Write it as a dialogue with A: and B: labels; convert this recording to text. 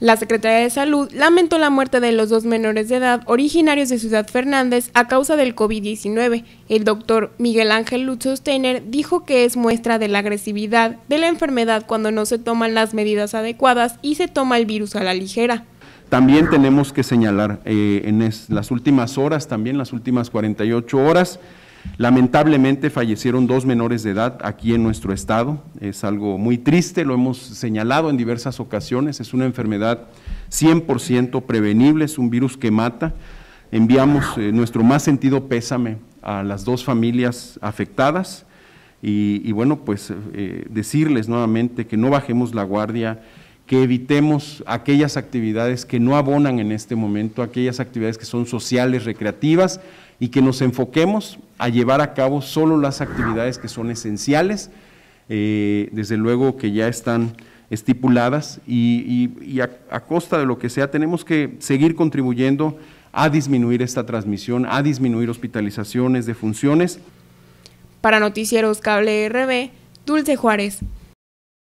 A: La Secretaría de Salud lamentó la muerte de los dos menores de edad originarios de Ciudad Fernández a causa del COVID-19. El doctor Miguel Ángel Lucho Steiner dijo que es muestra de la agresividad de la enfermedad cuando no se toman las medidas adecuadas y se toma el virus a la ligera.
B: También tenemos que señalar eh, en las últimas horas, también las últimas 48 horas, Lamentablemente fallecieron dos menores de edad aquí en nuestro estado. Es algo muy triste, lo hemos señalado en diversas ocasiones. Es una enfermedad 100% prevenible, es un virus que mata. Enviamos eh, nuestro más sentido pésame a las dos familias afectadas y, bueno, pues eh, decirles nuevamente que no bajemos la guardia, que evitemos aquellas actividades que no abonan en este momento, aquellas actividades que son sociales, recreativas y que nos enfoquemos a llevar a cabo solo las actividades que son esenciales, eh, desde luego que ya están estipuladas y, a, costa de lo que sea tenemos que seguir contribuyendo a disminuir esta transmisión, a disminuir hospitalizaciones de funciones.
A: Para Noticieros Cable RB, Dulce Juárez.